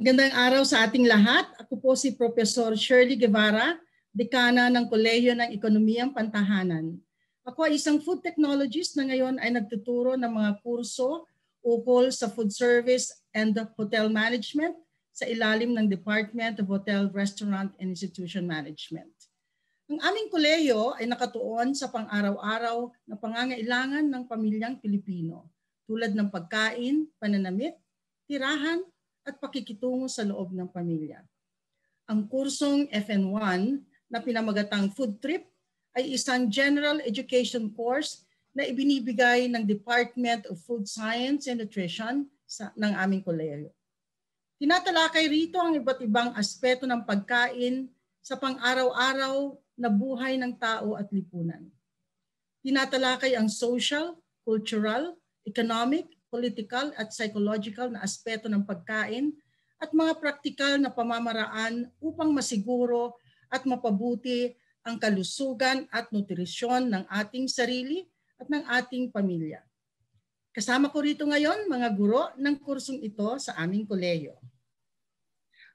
Magandang araw sa ating lahat. Ako po si Professor Shirley Guevara, dekana ng Kolehiyo ng Ekonomiyang Pantahanan. Ako ay isang food technologist na ngayon ay nagtuturo ng mga kurso ukol sa food service and hotel management sa ilalim ng Department of Hotel, Restaurant and Institution Management. Ang aming kolehiyo ay nakatuon sa pang-araw-araw na pangangailangan ng pamilyang Pilipino tulad ng pagkain, pananamit, tirahan, at pakikitungo sa loob ng pamilya. Ang kursong FN1 na pinamagatang Food Trip ay isang general education course na ibinibigay ng Department of Food Science and Nutrition sa, ng aming kolehiyo. Tinatalakay rito ang iba't ibang aspeto ng pagkain sa pang-araw-araw na buhay ng tao at lipunan. Tinatalakay ang social, cultural, economic, political at psychological na aspeto ng pagkain at mga praktikal na pamamaraan upang masiguro at mapabuti ang kalusugan at nutrisyon ng ating sarili at ng ating pamilya. Kasama ko rito ngayon mga guro ng kursong ito sa aming koleyo.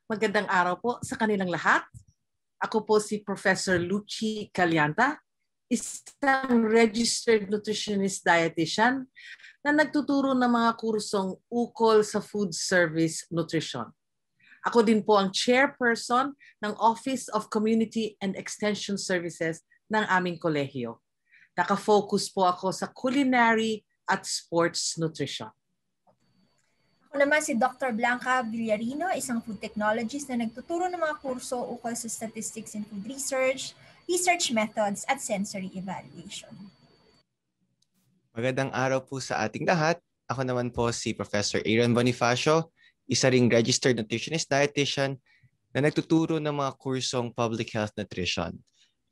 Magandang araw po sa kanilang lahat. Ako po si Professor Luchi Calianta, isang registered nutritionist dietitian na nagtuturo ng mga kursong ukol sa food service nutrition. Ako din po ang chairperson ng Office of Community and Extension Services ng aming kolehiyo. Nakafocus po ako sa culinary at sports nutrition. Ako naman si Dr. Blanca Villarino, isang food technologist na nagtuturo ng mga kurso ukol sa statistics in food research, research methods, at sensory evaluation. Magandang araw po sa ating lahat. Ako naman po si Professor Aaron Bonifacio, isa ring registered nutritionist dietitian na nagtuturo ng mga kursong public health nutrition.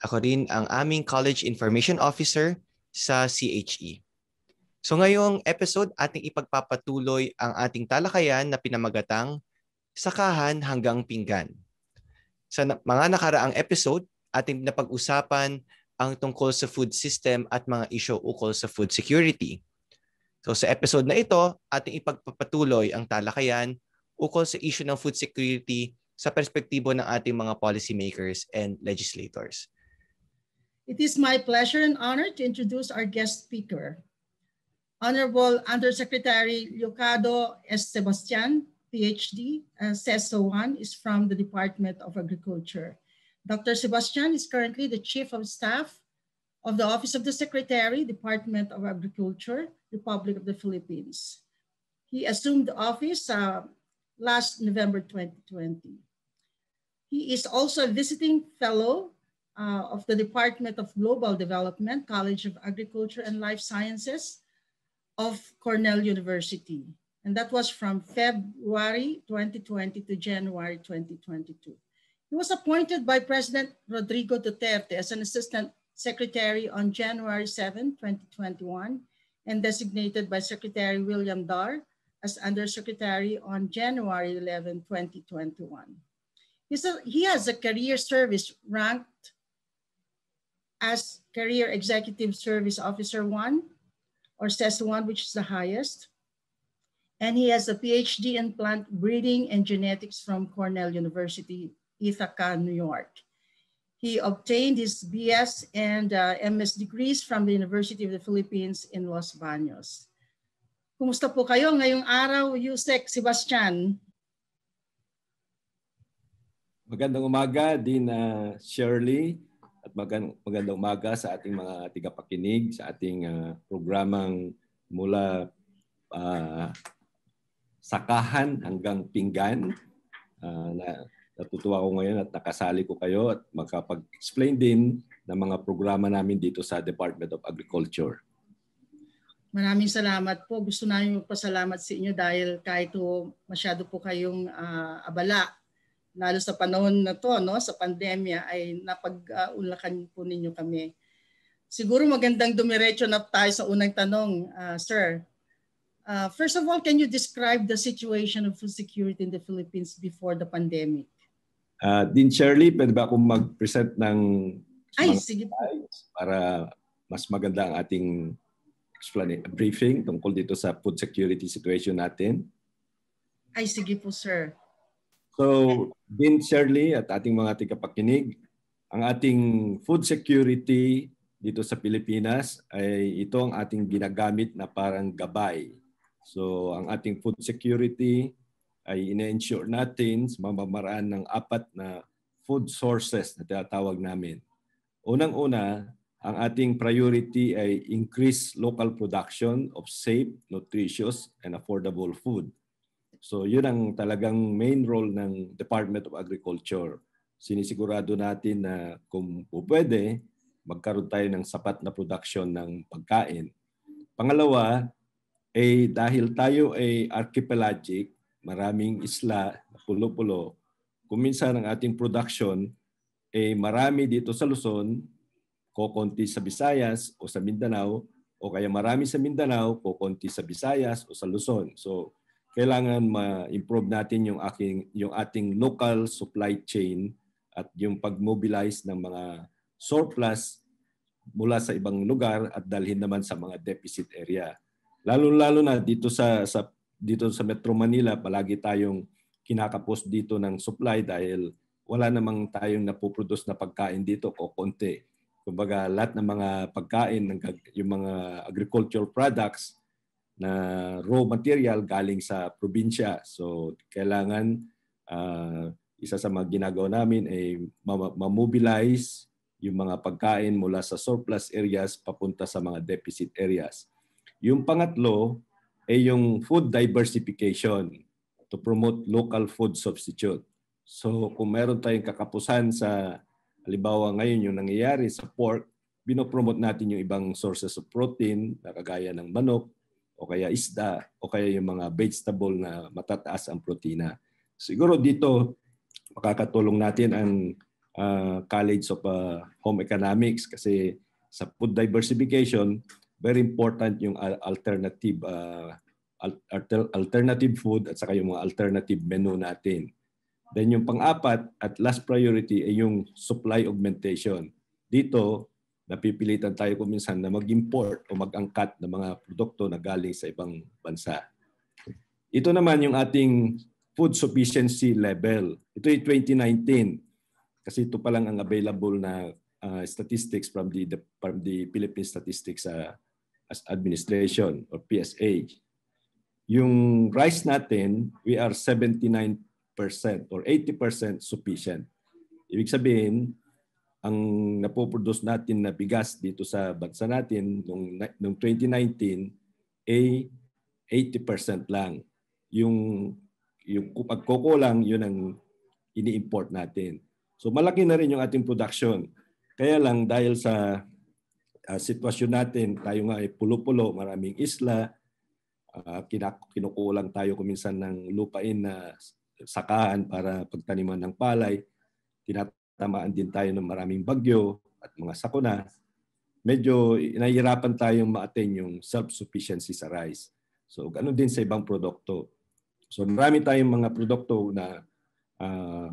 Ako rin ang aming college information officer sa CHE. So ngayong episode, ating ipagpapatuloy ang ating talakayan na pinamagatang Sakahan hanggang Pinggan. Sa mga nakaraang episode, ating napag-usapan ang tungkol sa food system at mga isyo ukol sa food security. So sa episode na ito, ating ipagpapatuloy ang talakayan ukol sa isyo ng food security sa perspektibo ng ating mga policymakers and legislators. It is my pleasure and honor to introduce our guest speaker, Honorable Undersecretary Lucado S. Sebastian, PhD, uh, CESO1 is from the Department of Agriculture. Dr. Sebastian is currently the Chief of Staff of the Office of the Secretary, Department of Agriculture, Republic of the Philippines. He assumed the office uh, last November 2020. He is also a visiting fellow uh, of the Department of Global Development, College of Agriculture and Life Sciences of Cornell University. And that was from February 2020 to January 2022. He was appointed by President Rodrigo Duterte as an assistant secretary on January 7, 2021, and designated by Secretary William Darr as undersecretary on January 11, 2021. he has a career service ranked as Career Executive Service Officer 1, or CES 1, which is the highest. And he has a PhD in plant breeding and genetics from Cornell University Ithaca, New York. He obtained his BS and uh, MS degrees from the University of the Philippines in Los Baños. Kumusta po kayo ngayong araw, Yusek Sebastian? Magandang umaga din uh, Shirley at magand- magandang umaga sa ating mga tigapakinig sa ating uh, programang mula uh, sakahan hanggang pinggan uh, na Natutuwa ko ngayon at nakasali ko kayo at makapag-explain din ng mga programa namin dito sa Department of Agriculture. Maraming salamat po. Gusto namin magpasalamat sa inyo dahil kahit po masyado po kayong uh, abala, lalo sa panahon na to, no, sa pandemya, ay napag-unlakan po ninyo kami. Siguro magandang dumiretso na tayo sa unang tanong, uh, sir. Uh, first of all, can you describe the situation of food security in the Philippines before the pandemic? Uh, Din Shirley, pwede ba akong mag-present ng Ay, sige po. para mas maganda ang ating briefing tungkol dito sa food security situation natin? Ay, sige po, sir. So, Din Shirley at ating mga tagapakinig, ang ating food security dito sa Pilipinas ay ito ang ating ginagamit na parang gabay. So, ang ating food security ay ina-ensure natin sa mamamaraan ng apat na food sources na tinatawag namin. Unang-una, ang ating priority ay increase local production of safe, nutritious, and affordable food. So yun ang talagang main role ng Department of Agriculture. Sinisigurado natin na kung pwede, magkaroon tayo ng sapat na production ng pagkain. Pangalawa, eh, dahil tayo ay archipelagic, maraming isla, pulo-pulo. Kuminsan ang ating production eh marami dito sa Luzon, kokonti sa Visayas o sa Mindanao, o kaya marami sa Mindanao, kokonti sa Visayas o sa Luzon. So kailangan ma-improve natin yung aking yung ating local supply chain at yung pag-mobilize ng mga surplus mula sa ibang lugar at dalhin naman sa mga deficit area. Lalo-lalo na dito sa sa dito sa Metro Manila, palagi tayong kinakapos dito ng supply dahil wala namang tayong napoproduce na pagkain dito o konti. Kumbaga lahat ng mga pagkain, yung mga agricultural products na raw material galing sa probinsya. So kailangan uh, isa sa mga ginagawa namin ay mamobilize yung mga pagkain mula sa surplus areas papunta sa mga deficit areas. Yung pangatlo, ay eh, yung food diversification to promote local food substitute. So kung meron tayong kakapusan sa halimbawa ngayon yung nangyayari sa pork, binopromote natin yung ibang sources of protein na kagaya ng manok o kaya isda o kaya yung mga vegetable na matataas ang protina. Siguro dito makakatulong natin ang uh, College of uh, Home Economics kasi sa food diversification, very important yung alternative uh, alternative food at saka yung mga alternative menu natin. Then yung pang-apat at last priority ay yung supply augmentation. Dito, napipilitan tayo kuminsan na mag-import o mag-angkat ng mga produkto na galing sa ibang bansa. Ito naman yung ating food sufficiency level. Ito ay 2019 kasi ito pa lang ang available na uh, statistics from the, the from the Philippine Statistics uh, as administration or PSA, yung rice natin, we are 79% or 80% sufficient. Ibig sabihin, ang napoproduce natin na bigas dito sa bansa natin nung, nung 2019 ay 80% lang. Yung, yung pagkukulang, yun ang ini-import natin. So malaki na rin yung ating production. Kaya lang dahil sa uh, sitwasyon natin, tayo nga ay pulo-pulo, maraming isla, uh, kinukulang tayo kuminsan ng lupain na sakahan para pagtaniman ng palay, tinatamaan din tayo ng maraming bagyo at mga sakuna, medyo nahihirapan tayong ma-attain yung self-sufficiency sa rice. So ganoon din sa ibang produkto. So marami tayong mga produkto na uh,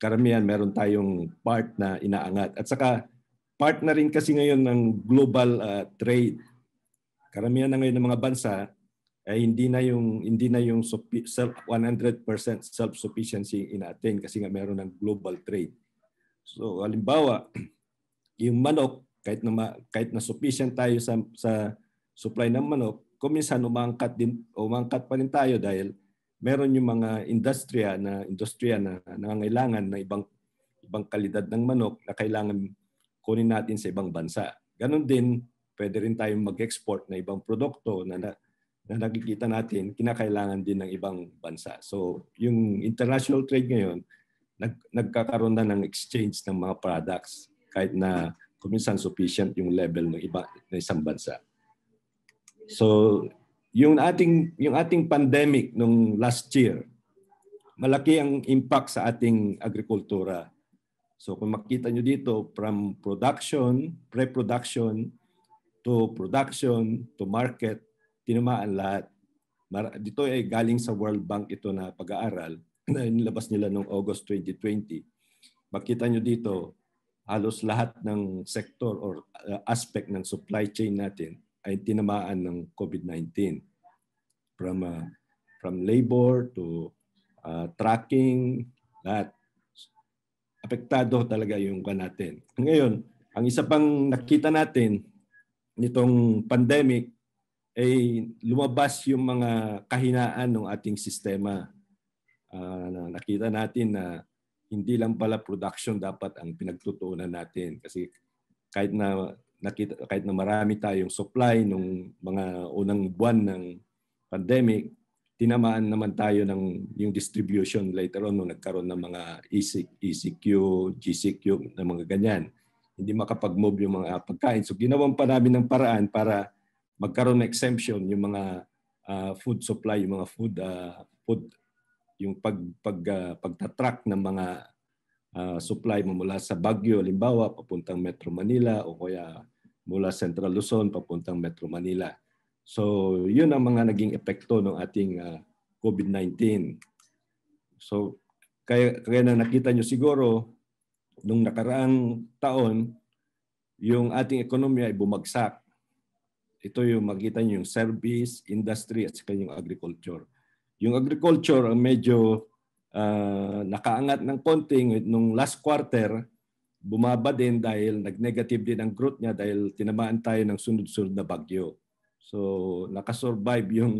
karamihan meron tayong part na inaangat. At saka part na rin kasi ngayon ng global uh, trade. Karamihan na ngayon ng mga bansa ay eh, hindi na yung hindi na yung self 100% self-sufficiency in-attain kasi nga meron ng global trade. So halimbawa, yung manok kahit na ma, kahit na sufficient tayo sa sa supply ng manok, kuminsan umangkat din umangkat pa rin tayo dahil meron yung mga industriya na industriya na nangangailangan na ibang ibang kalidad ng manok na kailangan kunin natin sa ibang bansa. Ganon din, pwede rin tayong mag-export na ibang produkto na, na, na nakikita natin, kinakailangan din ng ibang bansa. So yung international trade ngayon, nag, nagkakaroon na ng exchange ng mga products kahit na kuminsan sufficient yung level ng iba ng isang bansa. So yung ating yung ating pandemic nung last year malaki ang impact sa ating agrikultura So kung makita nyo dito, from production, pre-production, to production, to market, tinamaan lahat. Dito ay galing sa World Bank ito na pag-aaral na inilabas nila noong August 2020. Makita nyo dito, halos lahat ng sector or uh, aspect ng supply chain natin ay tinamaan ng COVID-19. From, uh, from labor to uh, tracking, lahat apektado talaga yung ka natin. Ngayon, ang isa pang nakita natin nitong pandemic ay lumabas yung mga kahinaan ng ating sistema. Uh, nakita natin na hindi lang pala production dapat ang pinagtutuunan natin kasi kahit na nakita kahit na marami tayong supply nung mga unang buwan ng pandemic tinamaan naman tayo ng yung distribution later on nung nagkaroon ng mga ECQ, e GCQ, na mga ganyan. Hindi makapag-move yung mga pagkain. So ginawan pa namin ng paraan para magkaroon ng exemption yung mga uh, food supply, yung mga food uh, food yung pag pag uh, pagtatrack ng mga uh, supply mula sa Baguio limbawa papuntang Metro Manila o kaya mula Central Luzon papuntang Metro Manila. So, yun ang mga naging epekto ng ating uh, ah, COVID-19. So, kaya, kaya na nakita nyo siguro, nung nakaraang taon, yung ating ekonomiya ay bumagsak. Ito yung makita nyo, yung service, industry, at saka yung agriculture. Yung agriculture ang medyo uh, nakaangat ng konting nung last quarter, bumaba din dahil nag-negative din ang growth niya dahil tinamaan tayo ng sunod-sunod na bagyo. So nakasurvive yung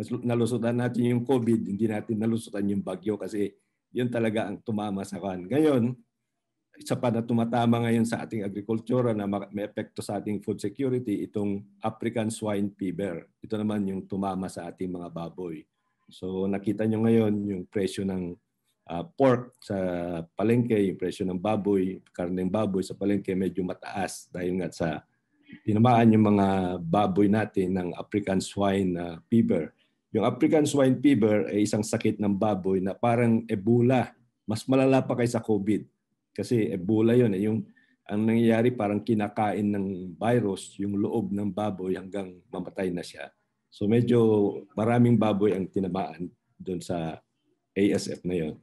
nalusutan natin yung COVID, hindi natin nalusutan yung bagyo kasi yun talaga ang tumama sa kan. Ngayon, isa pa na tumatama ngayon sa ating agrikultura na may epekto sa ating food security, itong African swine fever. Ito naman yung tumama sa ating mga baboy. So nakita nyo ngayon yung presyo ng uh, pork sa palengke, yung presyo ng baboy, karneng baboy sa palengke medyo mataas dahil nga sa tinamaan yung mga baboy natin ng African swine uh, fever. Yung African swine fever ay isang sakit ng baboy na parang Ebola. Mas malala pa kaysa COVID. Kasi Ebola yun. Eh. Yung, ang nangyayari parang kinakain ng virus yung loob ng baboy hanggang mamatay na siya. So medyo maraming baboy ang tinamaan doon sa ASF na yon.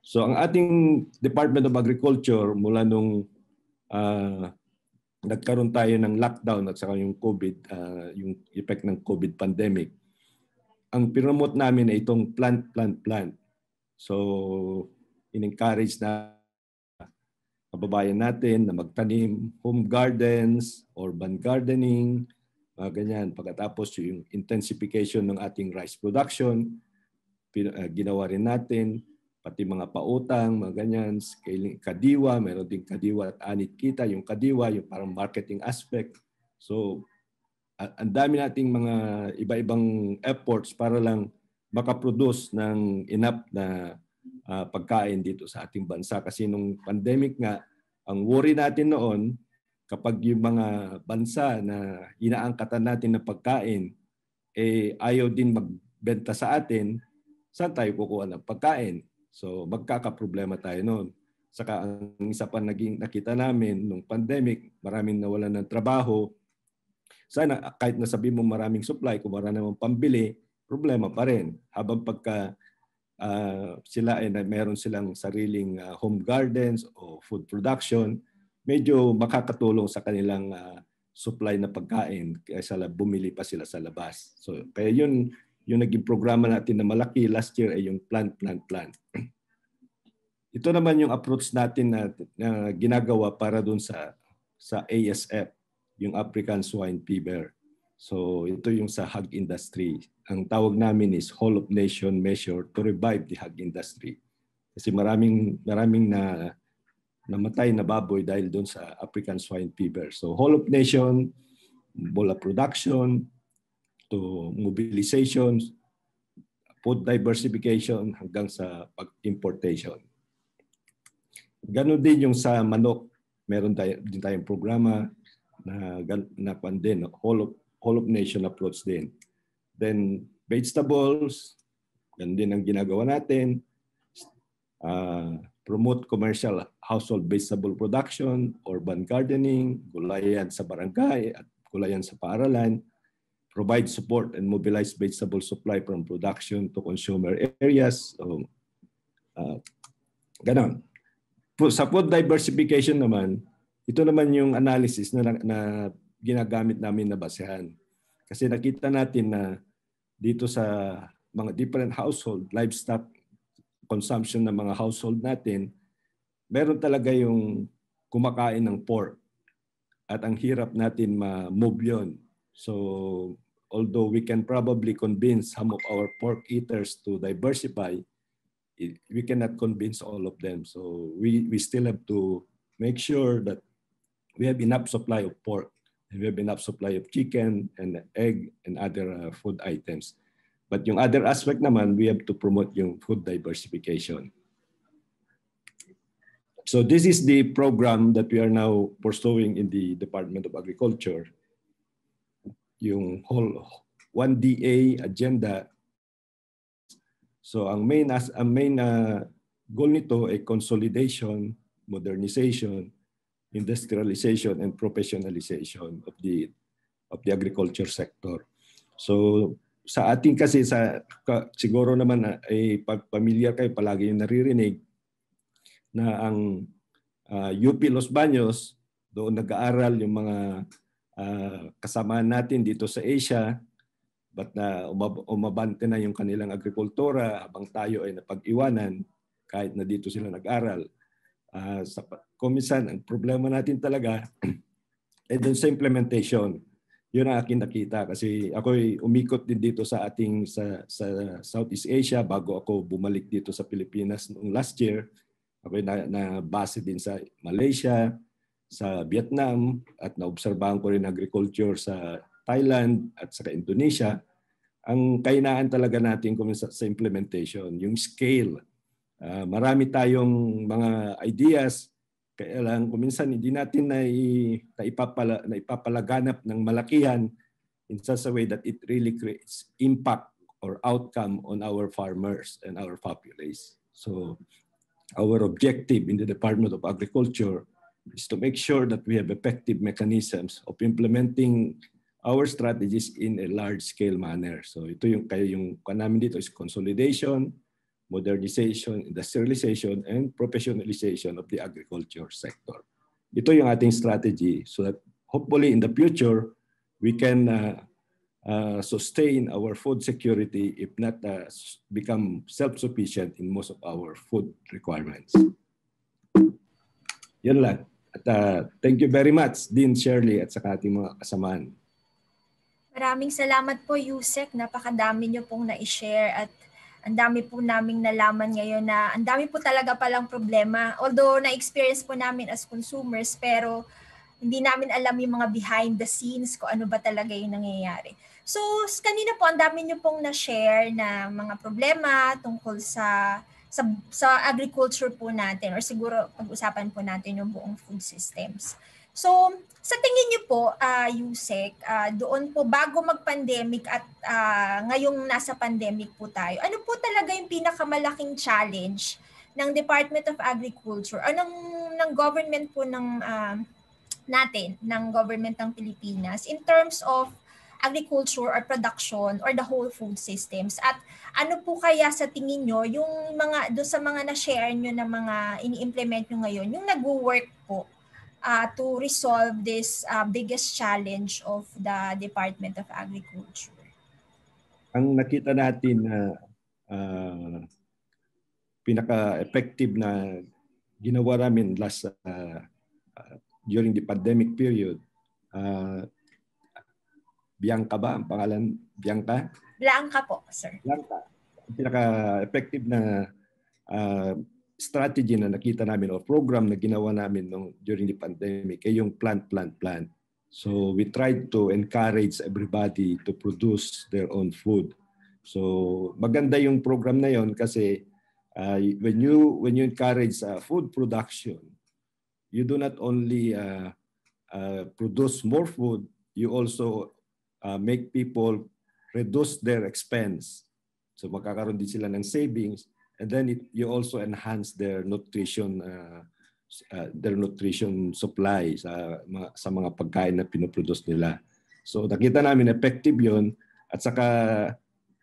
So ang ating Department of Agriculture mula nung uh, nagkaroon tayo ng lockdown at saka yung COVID, uh, yung effect ng COVID pandemic, ang pinomote namin ay itong plant, plant, plant. So, in-encourage na kababayan natin na magtanim home gardens, urban gardening, mga ganyan. Pagkatapos yung intensification ng ating rice production, ah, ginawa rin natin pati mga pautang, mga ganyan, scaling, kadiwa, meron ding kadiwa at anit kita, yung kadiwa, yung parang marketing aspect. So, ang dami nating mga iba-ibang efforts para lang makaproduce ng enough na uh, pagkain dito sa ating bansa. Kasi nung pandemic nga, ang worry natin noon, kapag yung mga bansa na inaangkatan natin ng pagkain, eh ayaw din magbenta sa atin, saan tayo kukuha ng pagkain? So magkakaproblema tayo noon. Saka ang isa pa naging nakita namin nung pandemic, maraming nawalan ng trabaho. Sana kahit nasabi mo maraming supply, kung wala namang pambili, problema pa rin. Habang pagka uh, sila ay eh, meron silang sariling uh, home gardens o food production, medyo makakatulong sa kanilang uh, supply na pagkain kaysa bumili pa sila sa labas. So kaya yun yung naging programa natin na malaki last year ay yung plant, plant, plant. Ito naman yung approach natin na, na ginagawa para doon sa sa ASF, yung African Swine Fever. So ito yung sa hog industry. Ang tawag namin is whole of nation measure to revive the hog industry. Kasi maraming maraming na namatay na baboy dahil doon sa African swine fever. So whole of nation, bola production, to mobilizations, food diversification hanggang sa pag-importation. Ganon din yung sa manok, meron tayo, din tayong programa na na pan din, whole of, whole of nation approach din. Then vegetables, yan din ang ginagawa natin. Uh, promote commercial household vegetable production, urban gardening, gulayan sa barangay at gulayan sa paaralan provide support and mobilize vegetable supply from production to consumer areas. So, uh, ganon. Sa food diversification naman, ito naman yung analysis na, na ginagamit namin na basehan. Kasi nakita natin na dito sa mga different household, livestock consumption ng mga household natin, meron talaga yung kumakain ng pork. At ang hirap natin ma-move yun. So although we can probably convince some of our pork eaters to diversify, it, we cannot convince all of them. So we, we still have to make sure that we have enough supply of pork and we have enough supply of chicken and egg and other uh, food items. But yung other aspect naman, we have to promote yung food diversification. So this is the program that we are now pursuing in the Department of Agriculture. yung whole 1DA agenda. So ang main as ang main uh, goal nito ay consolidation, modernization, industrialization and professionalization of the of the agriculture sector. So sa ating kasi sa ka, siguro naman ah, ay pamilyar kayo palagi yung naririnig na ang uh, ah, UP Los Baños doon nag-aaral yung mga uh, ah, kasama natin dito sa Asia but na umab- umabante na yung kanilang agrikultura habang tayo ay napag-iwanan kahit na dito sila nag-aral. Uh, sa komisan, ang problema natin talaga ay dun sa implementation. Yun ang akin nakita kasi ako ay umikot din dito sa ating sa, sa Southeast Asia bago ako bumalik dito sa Pilipinas noong last year. Ako na, na base din sa Malaysia, sa Vietnam at naobserbahan ko rin agriculture sa Thailand at sa Indonesia, ang kainaan talaga natin sa implementation, yung scale. Uh, marami tayong mga ideas, kaya lang kuminsan hindi natin na, ipapala, na ipapalaganap ng malakihan in such a way that it really creates impact or outcome on our farmers and our populace. So our objective in the Department of Agriculture is to make sure that we have effective mechanisms of implementing our strategies in a large-scale manner. So ito yung kayo yung kanamin dito is consolidation, modernization, industrialization, and professionalization of the agriculture sector. Ito yung ating strategy so that hopefully in the future, we can uh, uh, sustain our food security if not uh, become self-sufficient in most of our food requirements. Yan lang. At uh, thank you very much, Dean Shirley at saka ating mga kasamahan. Maraming salamat po, Yusek. Napakadami niyo pong na-share at ang dami po naming nalaman ngayon na ang dami po talaga palang problema. Although na-experience po namin as consumers, pero hindi namin alam yung mga behind the scenes kung ano ba talaga yung nangyayari. So, kanina po, ang dami niyo pong na-share na mga problema tungkol sa sa, sa agriculture po natin or siguro pag-usapan po natin yung buong food systems. So, sa tingin niyo po, uh, ah, USEC, uh, ah, doon po bago mag-pandemic at uh, ngayong nasa pandemic po tayo, ano po talaga yung pinakamalaking challenge ng Department of Agriculture o ng, ng government po ng uh, natin, ng government ng Pilipinas in terms of agriculture or production or the whole food systems. At ano po kaya sa tingin nyo, yung mga, do sa mga na-share nyo na mga ini-implement nyo ngayon, yung nag-work po uh, to resolve this uh, biggest challenge of the Department of Agriculture? Ang nakita natin na uh, pinaka-effective na ginawa namin last uh, during the pandemic period, uh, Bianca ba ang pangalan? Bianca? Blanca po, sir. Blanca. Pinaka-effective na uh, strategy na nakita namin o program na ginawa namin nung, during the pandemic ay yung plant, plant, plant. So we tried to encourage everybody to produce their own food. So maganda yung program na yon kasi uh, when you when you encourage uh, food production, you do not only uh, uh, produce more food, you also uh, make people reduce their expense. So magkakaroon din sila ng savings and then it, you also enhance their nutrition uh, uh, their nutrition supply sa mga, sa mga pagkain na pinoproduce nila. So nakita namin effective 'yon at saka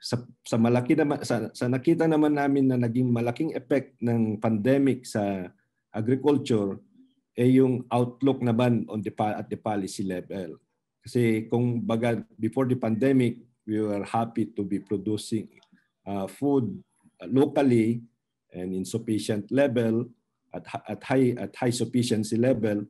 sa, sa malaki naman sa, sa nakita naman namin na naging malaking effect ng pandemic sa agriculture ay eh yung outlook naman on the at the policy level kasi kung baga, before the pandemic, we were happy to be producing uh, food locally and in sufficient level at at high at high sufficiency level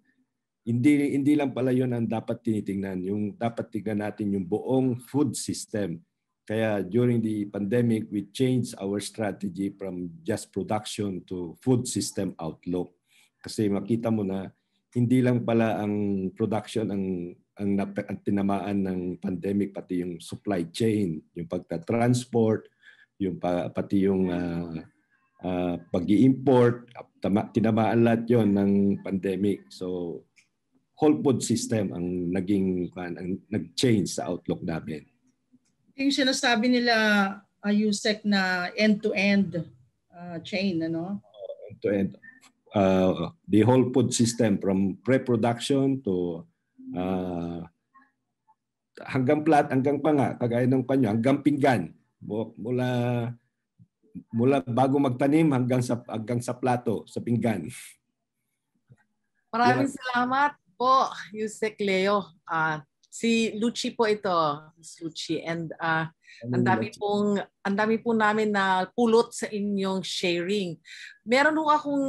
hindi hindi lang pala yon ang dapat tinitingnan yung dapat tingnan natin yung buong food system kaya during the pandemic we changed our strategy from just production to food system outlook kasi makita mo na hindi lang pala ang production ang ang, ang tinamaan ng pandemic pati yung supply chain, yung pagta-transport, yung pa, pati yung uh, ah, uh, ah, pag-import, tinamaan lahat 'yon ng pandemic. So whole food system ang naging ang nag-change sa outlook namin. Yung sinasabi nila uh, ah, USEC na end-to-end chain ano? end-to-end. Uh, the whole food system from pre-production to uh, hanggang plat, hanggang panga, kagaya ng kanyo, hanggang pinggan. Mula mula bago magtanim hanggang sa hanggang sa plato, sa pinggan. Maraming yeah. salamat po, Yusek Leo. Uh, si Luchi po ito, Ms. Luchi. And uh, ang dami pong ang dami po namin na pulot sa inyong sharing. Meron ho akong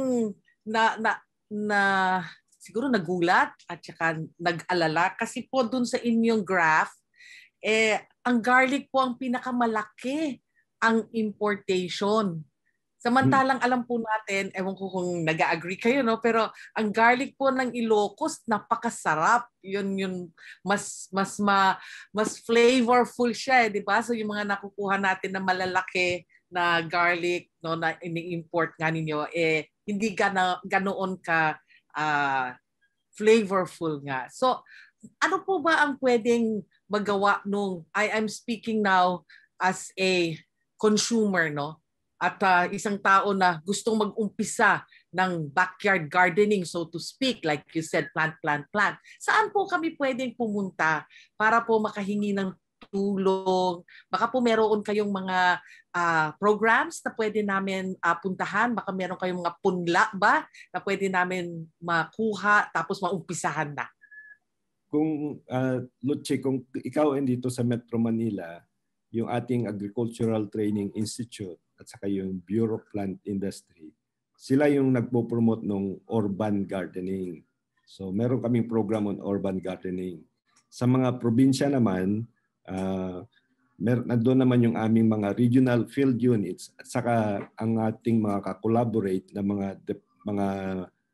na, na, na siguro nagulat at saka nag-alala kasi po dun sa inyong graph, eh, ang garlic po ang pinakamalaki ang importation. Samantalang hmm. alam po natin, ewan ko kung nag agree kayo, no? pero ang garlic po ng Ilocos, napakasarap. Yun, yun, mas, mas, ma, mas flavorful siya, eh, di ba? So yung mga nakukuha natin na malalaki na garlic no, na ini-import nga ninyo, eh, hindi gana, ganoon ka uh, flavorful nga. So, ano po ba ang pwedeng magawa nung, I am speaking now as a consumer, no? At uh, isang tao na gustong mag-umpisa ng backyard gardening, so to speak, like you said, plant, plant, plant. Saan po kami pwedeng pumunta para po makahingi ng tulong. Baka po meron kayong mga uh, programs na pwede namin uh, puntahan. Baka meron kayong mga punla ba na pwede namin makuha tapos maumpisahan na. Kung uh, ah, Luce, kung ikaw andito sa Metro Manila, yung ating Agricultural Training Institute at saka yung Bureau of Plant Industry, sila yung nagpo-promote ng urban gardening. So meron kaming program on urban gardening. Sa mga probinsya naman, Uh, mer nandoon naman yung aming mga regional field units at saka ang ating mga kakolaborate na mga de- mga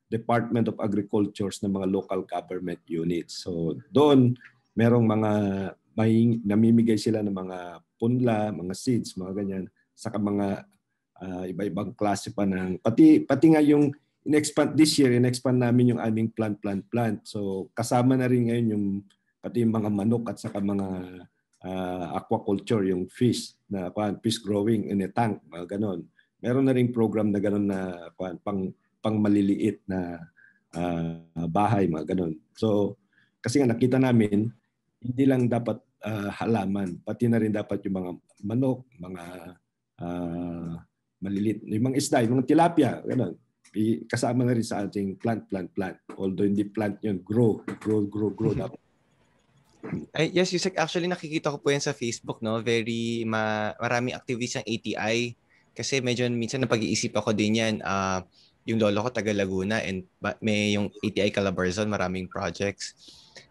Department of Agriculture na mga local government units. So doon merong mga may namimigay sila ng mga punla, mga seeds, mga ganyan saka mga uh, iba-ibang klase pa ng pati pati nga yung inexpand this year inexpand namin yung aming plant plant plant. So kasama na rin ngayon yung pati yung mga manok at saka mga uh, aquaculture, yung fish na kuan, fish growing in a tank, mga ganon. Meron na ring program na ganon na kuan, pang pang maliliit na uh, bahay, mga ganon. So kasi nga nakita namin hindi lang dapat uh, halaman, pati na rin dapat yung mga manok, mga uh, maliliit, yung mga isda, yung mga tilapia, ganun. Kasama na rin sa ating plant, plant, plant. Although hindi plant yun, grow, grow, grow, grow. Mm-hmm. dapat ay, yes, Yusek, actually nakikita ko po yan sa Facebook, no? Very ma- marami activists ang ATI. Kasi medyo minsan napag-iisip ako din yan. Uh, yung lolo ko taga Laguna and may yung ATI Calabarzon, maraming projects.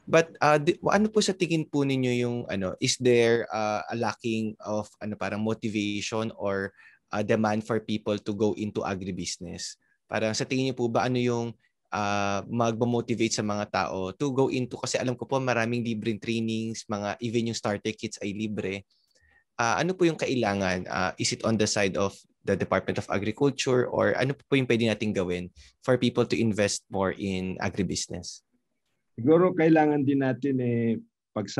But uh, di, ano po sa tingin po ninyo yung ano, is there uh, a lacking of ano parang motivation or uh, demand for people to go into agribusiness? Parang sa tingin niyo po ba ano yung uh, ah, magmamotivate sa mga tao to go into kasi alam ko po maraming libreng trainings, mga even yung starter kits ay libre. Uh, ano po yung kailangan? Uh, is it on the side of the Department of Agriculture or ano po yung pwede nating gawin for people to invest more in agribusiness? Siguro kailangan din natin eh pag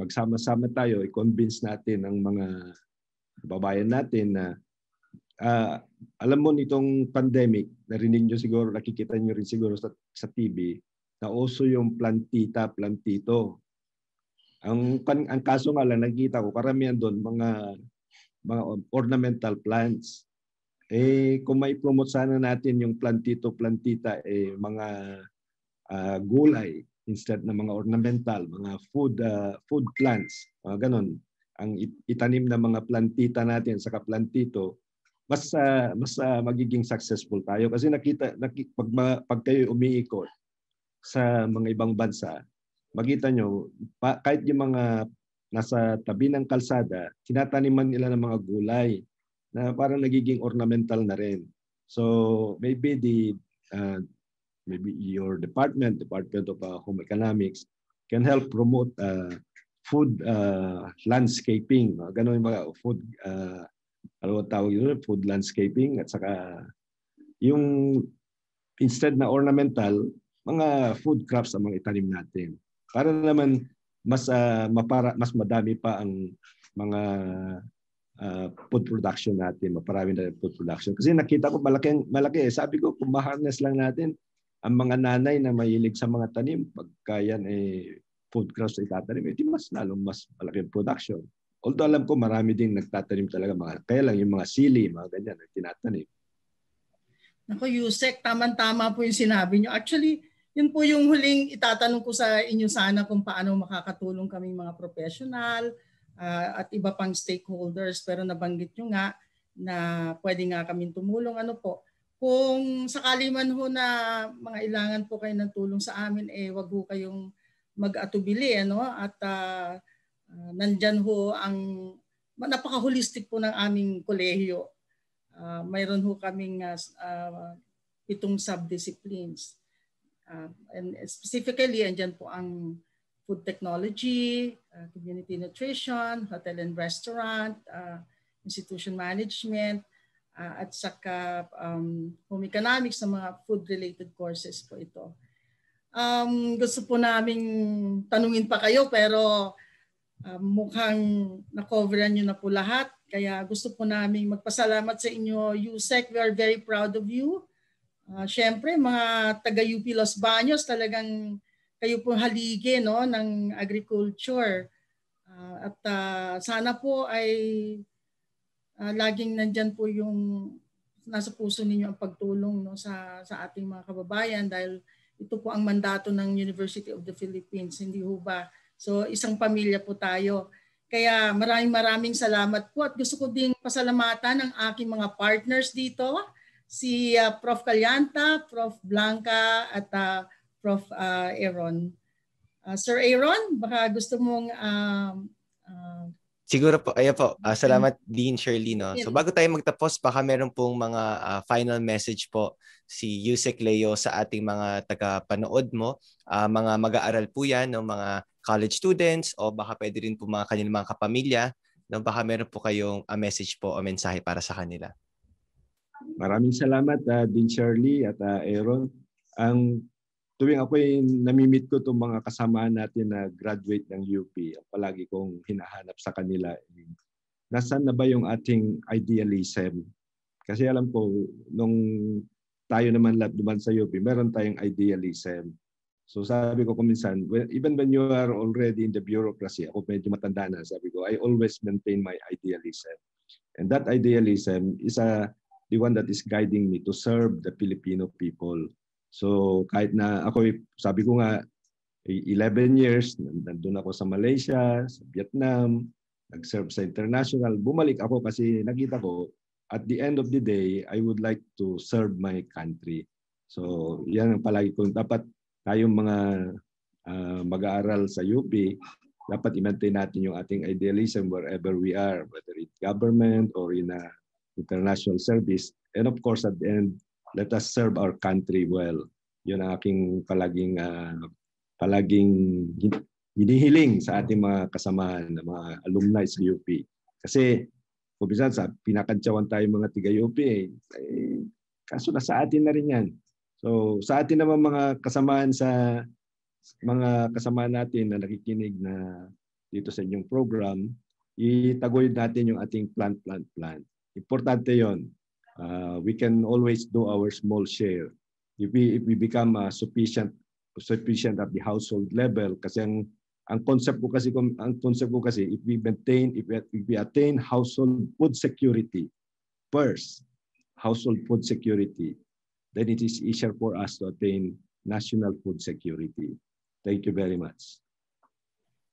magsama-sama tayo i-convince natin ang mga babayan natin na uh, alam mo nitong pandemic, narinig nyo siguro, nakikita nyo rin siguro sa, sa TV, na uso yung plantita, plantito. Ang, ang kaso nga lang, nakikita ko, karamihan doon, mga, mga ornamental plants. Eh, kung may promote sana natin yung plantito, plantita, eh, mga uh, gulay instead ng mga ornamental, mga food uh, food plants, mga uh, ganun. Ang itanim na mga plantita natin sa kaplantito, mas uh, mas uh, magiging successful tayo kasi nakita, nakita pag, pag kayo umiikot sa mga ibang bansa makita nyo pa, kahit yung mga nasa tabi ng kalsada tinataniman nila ng mga gulay na parang nagiging ornamental na rin so maybe the uh, maybe your department department of uh, home economics can help promote uh, food uh, landscaping no? ganun yung mga food uh, ano tawag yun, food landscaping at saka yung instead na ornamental, mga food crops ang mga itanim natin. Para naman mas uh, mapara mas madami pa ang mga uh, food production natin, maparami na food production. Kasi nakita ko malaki malaki eh. Sabi ko kung ma lang natin ang mga nanay na mahilig sa mga tanim, pagka yan eh food crops na itatanim, eh, mas lalong mas malaking production. Although alam ko marami din nagtatanim talaga mga kaya lang yung mga sili, mga ganyan na tinatanim. Nako Yusek, tama-tama po yung sinabi nyo. Actually, yun po yung huling itatanong ko sa inyo sana kung paano makakatulong kaming mga professional uh, at iba pang stakeholders. Pero nabanggit nyo nga na pwede nga kami tumulong. Ano po, kung sakali man ho na mga ilangan po kayo ng tulong sa amin, eh wag ho kayong mag-atubili. Ano? At uh, Uh, nandyan ho ang napaka-holistic po ng aming kolehiyo. Uh, mayroon ho kaming uh, uh, pitong subdisciplines. Uh, and specifically, andyan po ang food technology, uh, community nutrition, hotel and restaurant, uh, institution management, uh, at saka um, home economics na mga food-related courses po ito. Um, gusto po namin tanungin pa kayo pero uh, mukhang na-coveran nyo na po lahat. Kaya gusto po namin magpasalamat sa inyo, USEC. We are very proud of you. Uh, ah, Siyempre, mga taga-UP Los Baños, talagang kayo po haligi no, ng agriculture. Uh, at uh, sana po ay uh, laging nandyan po yung nasa puso ninyo ang pagtulong no, sa, sa ating mga kababayan dahil ito po ang mandato ng University of the Philippines. Hindi ho ba So isang pamilya po tayo. Kaya maraming maraming salamat po at gusto ko ding pasalamatan ang aking mga partners dito, si uh, Prof. Kalyanta, Prof. Blanca at uh, Prof. Uh, Aaron. Uh, Sir Aaron, baka gusto mong um, uh, Siguro po, ayan po. Uh, salamat mm-hmm. Dean Shirley. No? So bago tayo magtapos, baka meron pong mga uh, final message po si Yusek Leo sa ating mga taga-panood mo. Uh, mga mag-aaral po yan, no? mga college students o baka pwede rin po mga kanilang mga kapamilya na baka meron po kayong a ah, message po o mensahe para sa kanila. Maraming salamat uh, ah, din Charlie at uh, Aaron. Ang tuwing ako ay namimit ko itong mga kasama natin na graduate ng UP, ang palagi kong hinahanap sa kanila, eh, nasaan na ba yung ating idealism? Kasi alam ko, nung tayo naman lahat duman sa UP, meron tayong idealism. So sabi ko kuminsan, when, even when you are already in the bureaucracy, ako medyo matanda na, sabi ko, I always maintain my idealism. And that idealism is a, uh, the one that is guiding me to serve the Filipino people. So kahit na ako, sabi ko nga, 11 years, nandun ako sa Malaysia, sa Vietnam, nag-serve sa international. Bumalik ako kasi nakita ko, at the end of the day, I would like to serve my country. So yan ang palagi ko. Dapat tayong mga uh, mag-aaral sa UP, dapat i-maintain natin yung ating idealism wherever we are, whether in government or in a ah, international service. And of course, at the end, let us serve our country well. Yun ang aking palaging, uh, palaging hinihiling sa ating mga kasamahan, mga alumni sa UP. Kasi, kung sa pinakantsawan tayo mga tiga-UP, eh, eh, kaso na sa atin na rin yan. So sa atin naman mga kasamaan sa mga kasama natin na nakikinig na dito sa inyong program, itaguyod natin yung ating plant, plant, plant. Importante yon. Uh, we can always do our small share. If we, if we become uh, sufficient sufficient at the household level kasi ang ang concept ko kasi ang concept ko kasi if we maintain if we, if we attain household food security first household food security then it is easier for us to attain national food security. Thank you very much.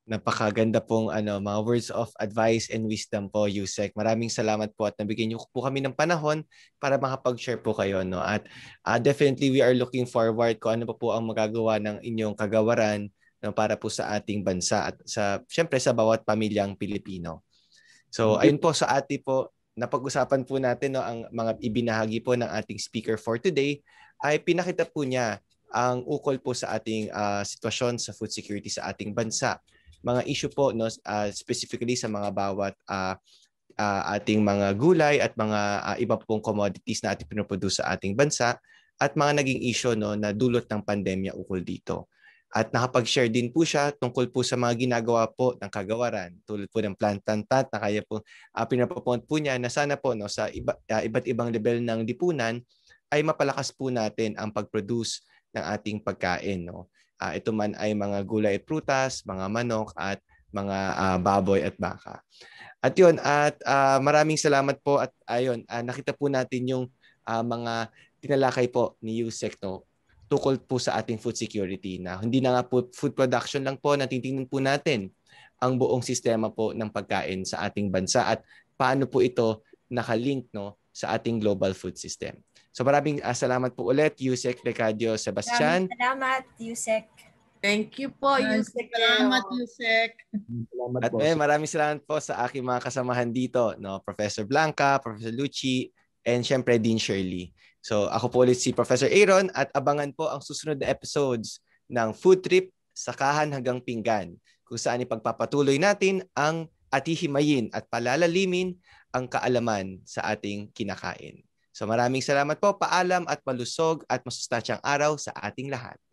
Napakaganda pong ano, mga words of advice and wisdom po, Yusek. Maraming salamat po at nabigyan niyo po kami ng panahon para makapag-share po kayo. No? At uh, definitely we are looking forward kung ano pa po ang magagawa ng inyong kagawaran no, para po sa ating bansa at sa, syempre sa bawat pamilyang Pilipino. So ayun po sa so ati po, napag-usapan po natin no, ang mga ibinahagi po ng ating speaker for today ay pinakita po niya ang ukol po sa ating uh, sitwasyon sa food security sa ating bansa. Mga issue po no uh, specifically sa mga bawat uh, uh, ating mga gulay at mga uh, iba pong commodities na ating pinoproduce sa ating bansa at mga naging issue no na dulot ng pandemya ukol dito. At nakapag-share din po siya tungkol po sa mga ginagawa po ng kagawaran tulad po ng plantantat na kaya po uh, pinapapont po niya na sana po no, sa iba, uh, iba't ibang level ng lipunan ay mapalakas po natin ang pag-produce ng ating pagkain. No? Uh, ito man ay mga gulay at prutas, mga manok at mga uh, baboy at baka. At yun, at uh, maraming salamat po at ayun, uh, nakita po natin yung uh, mga tinalakay po ni Yusek no tukol po sa ating food security na hindi na nga po food production lang po, natitingnan po natin ang buong sistema po ng pagkain sa ating bansa at paano po ito nakalink no, sa ating global food system. So maraming uh, salamat po ulit, Yusek Recadio Sebastian. Maraming salamat, Yusek. Thank you po, Yusek. Salamat, Yusek. Salamat At po. Eh, maraming salamat po sa aking mga kasamahan dito, no? Professor Blanca, Professor Lucci, and syempre Dean Shirley. So ako po ulit si Professor Aaron at abangan po ang susunod na episodes ng Food Trip Sakahan Hanggang Pinggan kung saan ipagpapatuloy natin ang atihimayin at palalalimin ang kaalaman sa ating kinakain. So maraming salamat po, paalam at malusog at masustansyang araw sa ating lahat.